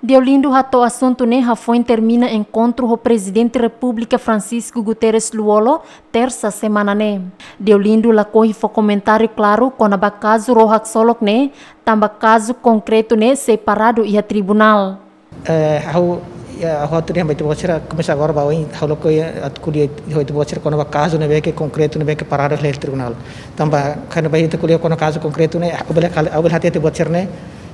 Deolindo rato assunto nem né, Rafoin termina encontro com o presidente da República Francisco Guterres Luolo terça semana né. Deolindo o foi comentário claro com a caso rohak solok né, tamba caso concreto né separado e a tribunal. É, eh, ao a autoria vai ter começar agora vai em ao local a curia quando o caso não vê que concreto não é que parado é tribunal. Então, quando vai ter curia quando caso concreto né ao bela a bela né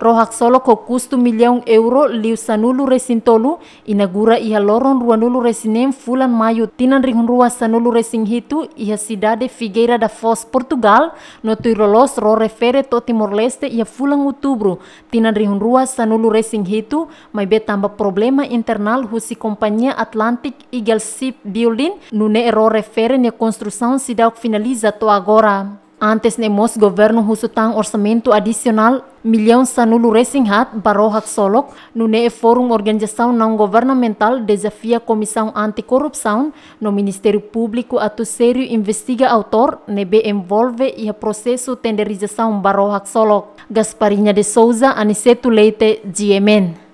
rohak solo ko kustu euro liu sanulu resin tolu inagura iha loron ruanulu resinem fulan mayu tinan rihun rua sanulu resin hitu iha cidade Figueira da Foz, Portugal, no tuirolos ro refere to Timor-Leste iha fulan utubru tinan rihun rua sanulu resin hitu mai be tamba problema internal husi companhia Atlantic Eagle Ship Building nune ro refere nia construção cidade finaliza to agora. Antes nemos governo husutang orçamento adicional milhão sanulu resinhat barohak solok nune e forum organização não governamental desafia a comissão anticorrupção no Ministério Público atu sério investiga autor nebe envolve e a processo tenderização hak solok. Gasparinha de Souza, Aniceto Leite, GMN.